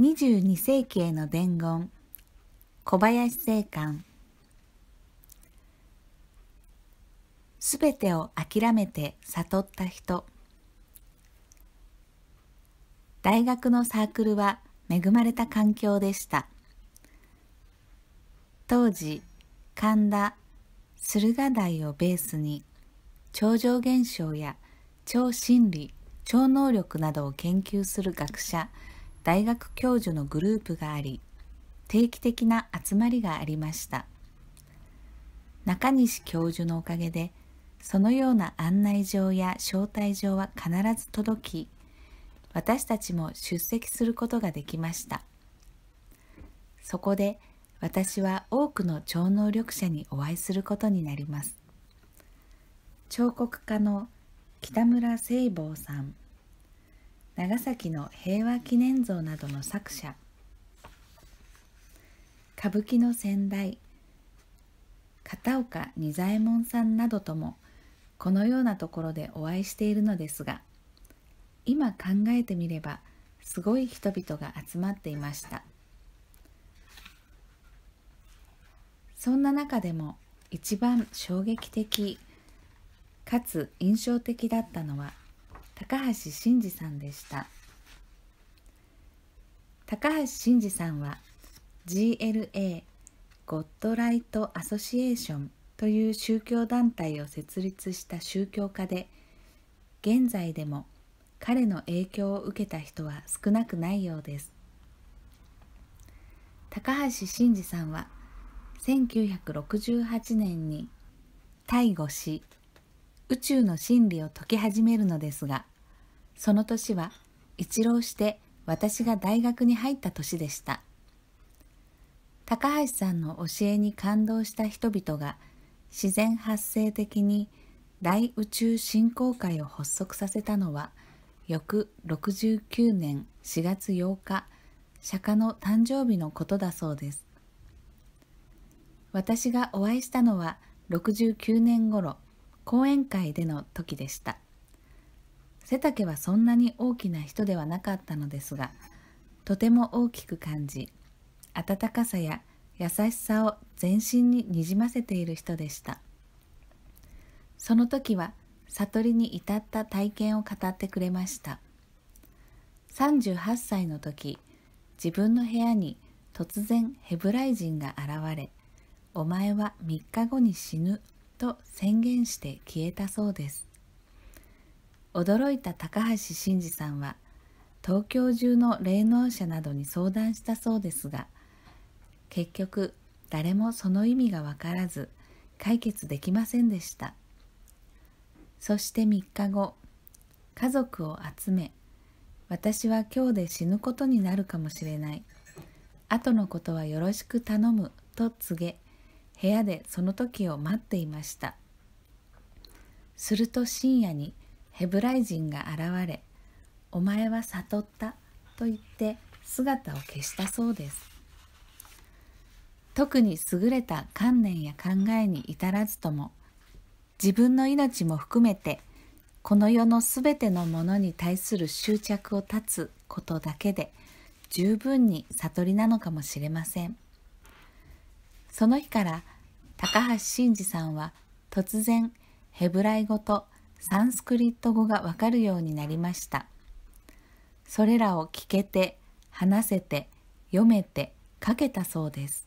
22世紀への伝言小林正観すべてを諦めて悟った人大学のサークルは恵まれた環境でした当時神田駿河台をベースに超常現象や超心理超能力などを研究する学者大学教授のグループがあり定期的な集まりがありました中西教授のおかげでそのような案内状や招待状は必ず届き私たちも出席することができましたそこで私は多くの超能力者にお会いすることになります彫刻家の北村聖坊さん長崎の平和記念像などの作者歌舞伎の先代片岡仁左衛門さんなどともこのようなところでお会いしているのですが今考えてみればすごい人々が集まっていましたそんな中でも一番衝撃的かつ印象的だったのは高橋真二さんでした高橋真二さんは GLA ゴッドライト・アソシエーションという宗教団体を設立した宗教家で現在でも彼の影響を受けた人は少なくないようです高橋真二さんは1968年に「逮捕し宇宙の真理を解き始めるのですがその年は一浪して私が大学に入った年でした高橋さんの教えに感動した人々が自然発生的に大宇宙振興会を発足させたのは翌69年4月8日釈迦の誕生日のことだそうです私がお会いしたのは69年頃講演会での時でした背丈はそんなに大きな人ではなかったのですがとても大きく感じ温かさや優しさを全身ににじませている人でしたその時は悟りに至った体験を語ってくれました38歳の時自分の部屋に突然ヘブライ人が現れ「お前は3日後に死ぬ」と宣言して消えたそうです驚いた高橋真司さんは東京中の霊能者などに相談したそうですが結局誰もその意味が分からず解決できませんでしたそして3日後家族を集め私は今日で死ぬことになるかもしれない後のことはよろしく頼むと告げ部屋でその時を待っていましたすると深夜にヘブライ人が現れ「お前は悟った」と言って姿を消したそうです特に優れた観念や考えに至らずとも自分の命も含めてこの世のすべてのものに対する執着を断つことだけで十分に悟りなのかもしれません。その日から高橋真二さんは突然ヘブライ語とサンスクリット語がわかるようになりましたそれらを聞けて話せて読めて書けたそうです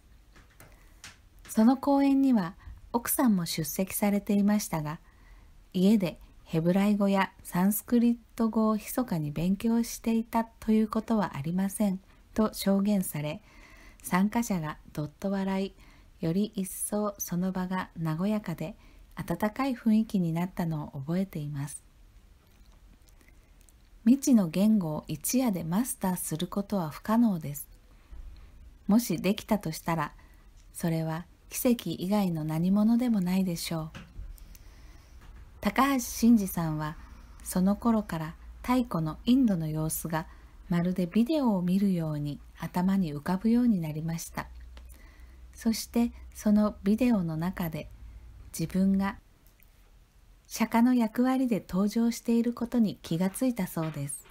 その講演には奥さんも出席されていましたが家でヘブライ語やサンスクリット語を密かに勉強していたということはありませんと証言され参加者がどっと笑いより一層その場が和やかで温かい雰囲気になったのを覚えています未知の言語を一夜でマスターすることは不可能ですもしできたとしたらそれは奇跡以外の何者でもないでしょう高橋真二さんはその頃から太古のインドの様子がまるでビデオを見るように頭に浮かぶようになりましたそしてそのビデオの中で自分が釈迦の役割で登場していることに気がついたそうです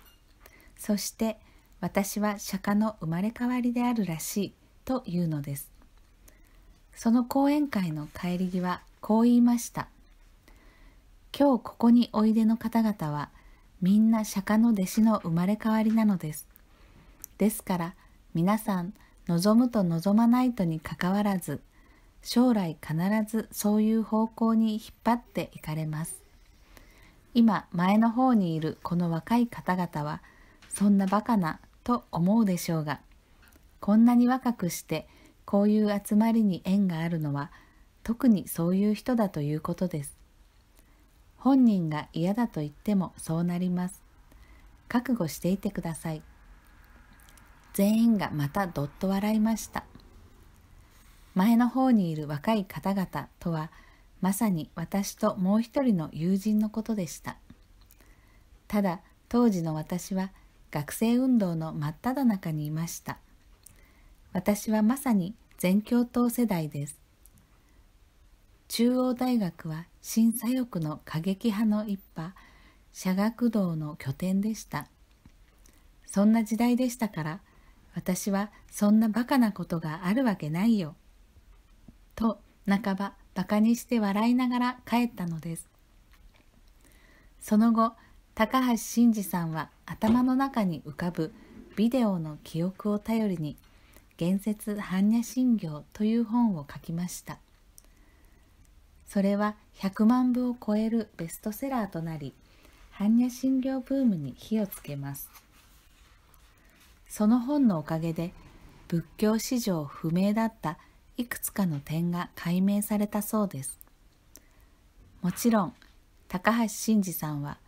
そして私は釈迦の生まれ変わりであるらしいというのですその講演会の帰り際こう言いました今日ここにおいでの方々はみんな釈迦の弟子の生まれ変わりなのですですから皆さん望むと望まないとにかかわらず将来必ずそういう方向に引っ張っていかれます今前の方にいるこの若い方々はそんなバカなと思うでしょうがこんなに若くしてこういう集まりに縁があるのは特にそういう人だということです本人が嫌だと言ってもそうなります覚悟していてください。全員がまたどっと笑いました前の方にいる若い方々とはまさに私ともう一人の友人のことでしたただ当時の私は学生運動の真っ只中にいました私はまさに全教頭世代です中央大学は新左翼の過激派の一派社学道の拠点でしたそんな時代でしたから私はそんなバカなことがあるわけないよ。と半ばバカにして笑いながら帰ったのです。その後、高橋真司さんは頭の中に浮かぶビデオの記憶を頼りに「言説般若心経」という本を書きましたそれは100万部を超えるベストセラーとなり般若心経ブームに火をつけますその本のおかげで仏教史上不明だったいくつかの点が解明されたそうですもちろん高橋真嗣さんは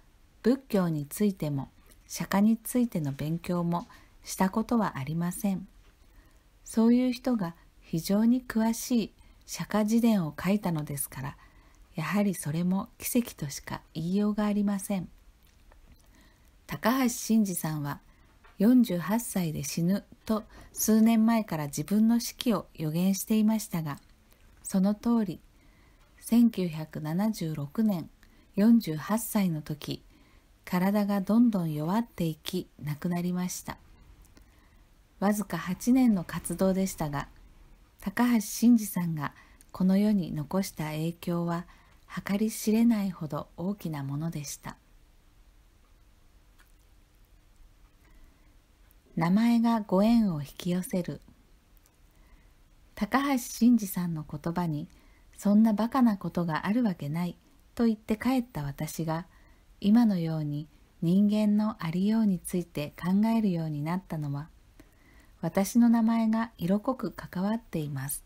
仏教についても釈迦についての勉強もしたことはありませんそういう人が非常に詳しい釈迦辞典を書いたのですからやはりそれも奇跡としか言いようがありません高橋真嗣さんは48歳で死ぬと数年前から自分の死期を予言していましたがその通り1976年48歳の時体がどんどん弱っていき亡くなりましたわずか8年の活動でしたが高橋真二さんがこの世に残した影響は計り知れないほど大きなものでした。名前がご縁を引き寄せる高橋真二さんの言葉に「そんなバカなことがあるわけない」と言って帰った私が今のように人間のありようについて考えるようになったのは私の名前が色濃く関わっています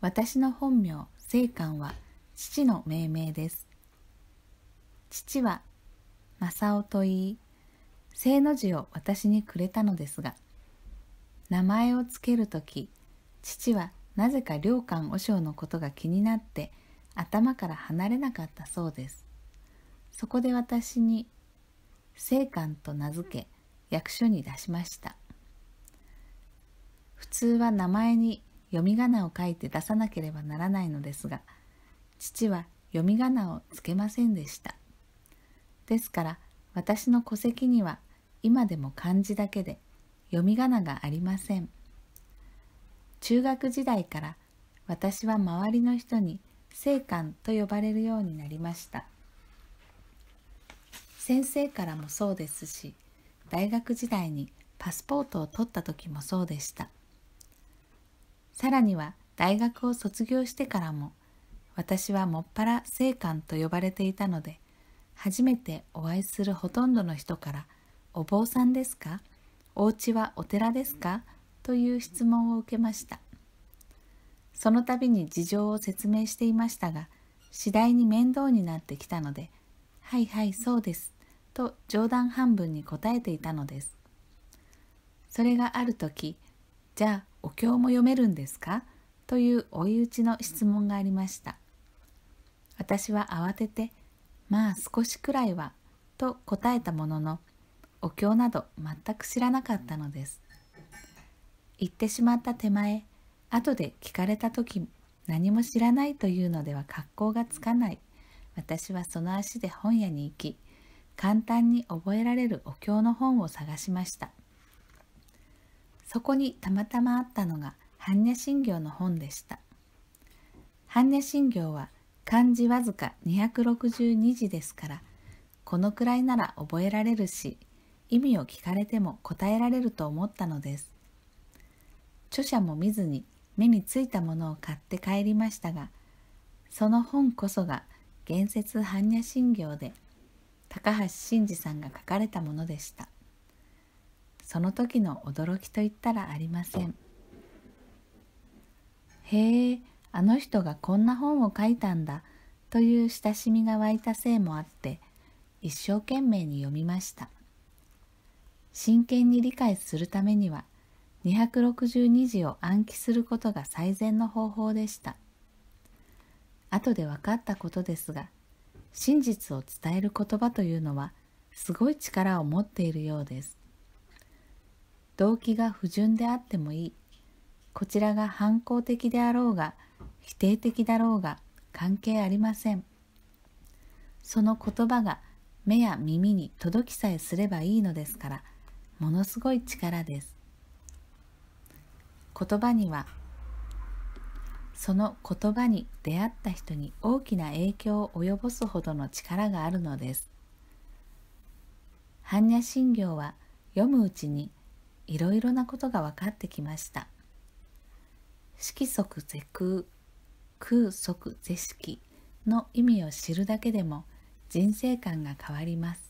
私の本名聖寛は父の命名です父は正雄といい正の字を私にくれたのですが名前をつける時父はなぜか良寛和尚のことが気になって頭から離れなかったそうですそこで私に「正寛」と名付け役所に出しました普通は名前に読み仮名を書いて出さなければならないのですが父は読み仮名をつけませんでしたですから私の戸籍には今でも漢字だけで読み仮名がありません中学時代から私は周りの人に聖官と呼ばれるようになりました先生からもそうですし大学時代にパスポートを取った時もそうでしたさらには大学を卒業してからも私はもっぱら聖官と呼ばれていたので初めてお会いするほとんどの人からお坊さんですかお家はお寺ですかという質問を受けましたその度に事情を説明していましたが次第に面倒になってきたので「はいはいそうです」と冗談半分に答えていたのですそれがある時「じゃあお経も読めるんですか?」という追い打ちの質問がありました私は慌てて「まあ少しくらいは」と答えたもののお経など全く知らなかったのです言ってしまった手前後で聞かれた時何も知らないというのでは格好がつかない私はその足で本屋に行き簡単に覚えられるお経の本を探しましたそこにたまたまあったのが般若心経の本でした般若心経は漢字わずか262字ですからこのくらいなら覚えられるし意味を聞かれても答えられると思ったのです著者も見ずに目についたものを買って帰りましたがその本こそが言説般若心経で高橋真二さんが書かれたものでしたその時の驚きといったらありませんへえあの人がこんな本を書いたんだという親しみが湧いたせいもあって一生懸命に読みました真剣に理解するためには262字を暗記することが最善の方法でした後で分かったことですが真実を伝える言葉というのはすごい力を持っているようです動機が不純であってもいいこちらが反抗的であろうが否定的だろうが関係ありませんその言葉が目や耳に届きさえすればいいのですから「ものすごい力です言葉にはその言葉に出会った人に大きな影響を及ぼすほどの力があるのです般若心経は読むうちにいろいろなことが分かってきました色即是空空即是色の意味を知るだけでも人生観が変わります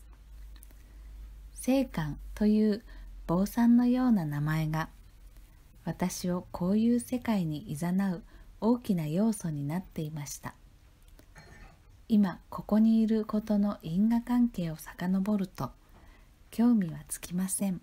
生観という坊さんのような名前が私をこういう世界に誘う大きな要素になっていました今ここにいることの因果関係を遡ると興味は尽きません